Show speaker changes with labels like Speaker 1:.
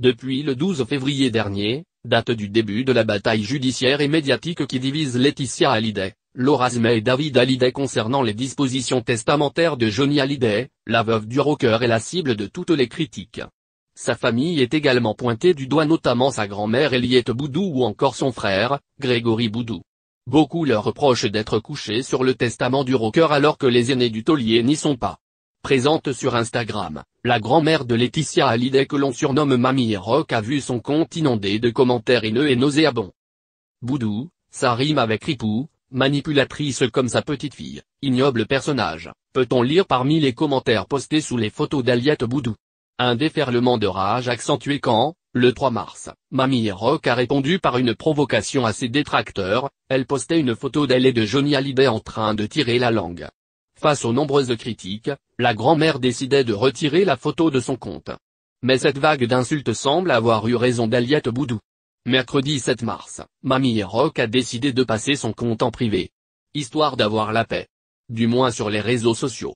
Speaker 1: Depuis le 12 février dernier, date du début de la bataille judiciaire et médiatique qui divise Laetitia Hallyday, Laura et David Hallyday concernant les dispositions testamentaires de Johnny Hallyday, la veuve du rocker est la cible de toutes les critiques. Sa famille est également pointée du doigt notamment sa grand-mère Eliette Boudou ou encore son frère, Grégory Boudou. Beaucoup leur reprochent d'être couchés sur le testament du rocker alors que les aînés du taulier n'y sont pas présente sur Instagram, la grand-mère de Laetitia Hallyday que l'on surnomme Mamie Rock a vu son compte inondé de commentaires haineux et nauséabonds. Boudou, ça rime avec ripou, manipulatrice comme sa petite fille, ignoble personnage, peut-on lire parmi les commentaires postés sous les photos d'Aliette Boudou. Un déferlement de rage accentué quand, le 3 mars, Mamie Rock a répondu par une provocation à ses détracteurs, elle postait une photo d'elle et de Johnny Hallyday en train de tirer la langue, Face aux nombreuses critiques, la grand-mère décidait de retirer la photo de son compte. Mais cette vague d'insultes semble avoir eu raison d'Aliette Boudou. Mercredi 7 mars, Mamie Rock a décidé de passer son compte en privé. Histoire d'avoir la paix. Du moins sur les réseaux sociaux.